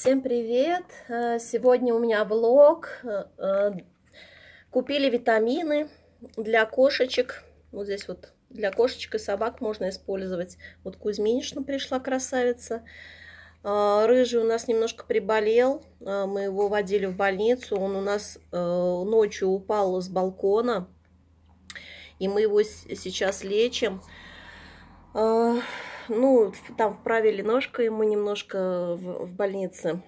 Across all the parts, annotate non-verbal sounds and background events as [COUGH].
Всем привет! Э, сегодня у меня влог. Э, э, купили витамины для кошечек. Вот здесь вот для кошечек и собак можно использовать. Вот Кузьминична пришла, красавица. Рыжий у нас немножко приболел. Мы его водили в больницу. Он у нас ночью упал с балкона. И мы его сейчас лечим. А, ну, там вправили ножку ему немножко в, в больнице.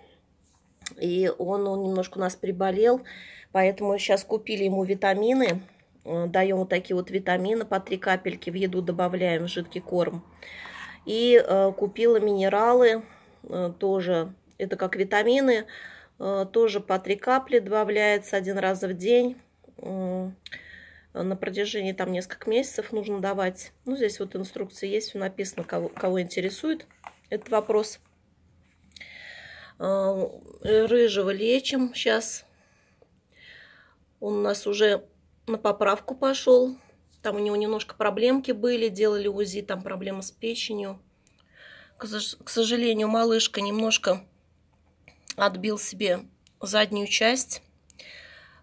И он, он немножко у нас приболел, поэтому сейчас купили ему витамины. А, Даем вот такие вот витамины, по три капельки в еду добавляем, в жидкий корм. И э, купила минералы э, тоже, это как витамины, э, тоже по три капли добавляется один раз в день. Э, на протяжении там нескольких месяцев нужно давать. Ну, здесь вот инструкции есть, все написано, кого, кого интересует этот вопрос. Э, рыжего лечим сейчас. Он у нас уже на поправку пошел. Там у него немножко проблемки были, делали УЗИ, там проблемы с печенью. К сожалению, малышка немножко отбил себе заднюю часть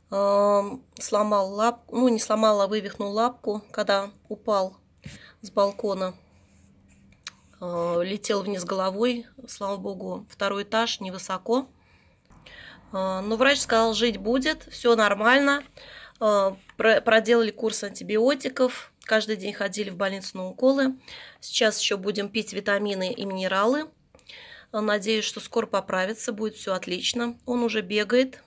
сломал лапку, ну не сломал, а вывихнул лапку, когда упал с балкона. А, летел вниз головой, слава богу, второй этаж, невысоко. А, но врач сказал, жить будет, все нормально. А, проделали курс антибиотиков, каждый день ходили в больницу на уколы. Сейчас еще будем пить витамины и минералы. Надеюсь, что скоро поправится, будет все отлично. Он уже бегает,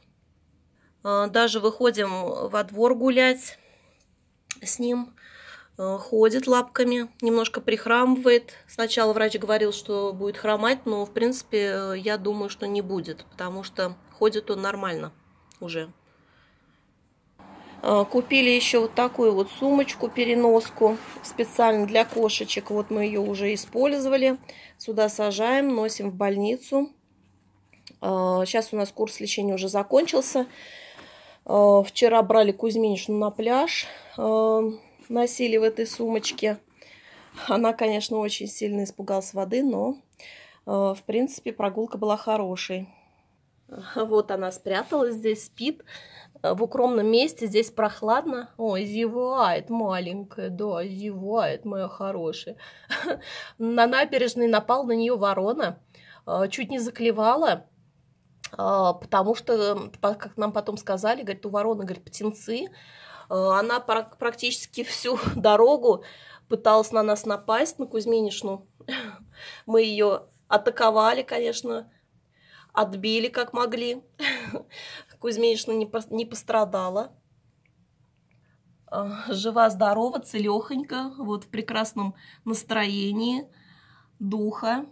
а, даже выходим во двор гулять с ним. А, ходит лапками, немножко прихрамывает. Сначала врач говорил, что будет хромать, но, в принципе, э, я думаю, что не будет, потому что ходит он нормально уже. А, купили еще вот такую вот сумочку-переноску специально для кошечек. Вот мы ее уже использовали. Сюда сажаем, носим в больницу. Сейчас у нас курс лечения уже закончился. Э, вчера брали Кузьминишну на пляж, э, носили в этой сумочке. Она, конечно, очень сильно испугалась воды, но, э, в принципе, прогулка была хорошей. Вот она спряталась здесь, спит в укромном месте, здесь прохладно. О, зевает маленькая, да, зевает моя хорошая. [LAUGHS] На набережной напал на нее ворона, чуть не заклевала. А, потому что, как нам потом сказали, говорит, у вороны, говорит, птенцы, а, она практически всю [LAUGHS] дорогу пыталась на нас напасть, на ну, Кузьминишну. [LAUGHS] Мы ее атаковали, конечно, отбили как могли. [LAUGHS] Кузьминишна не, пострадала. А, Жива-здорова, целехонька, вот в прекрасном настроении, духа.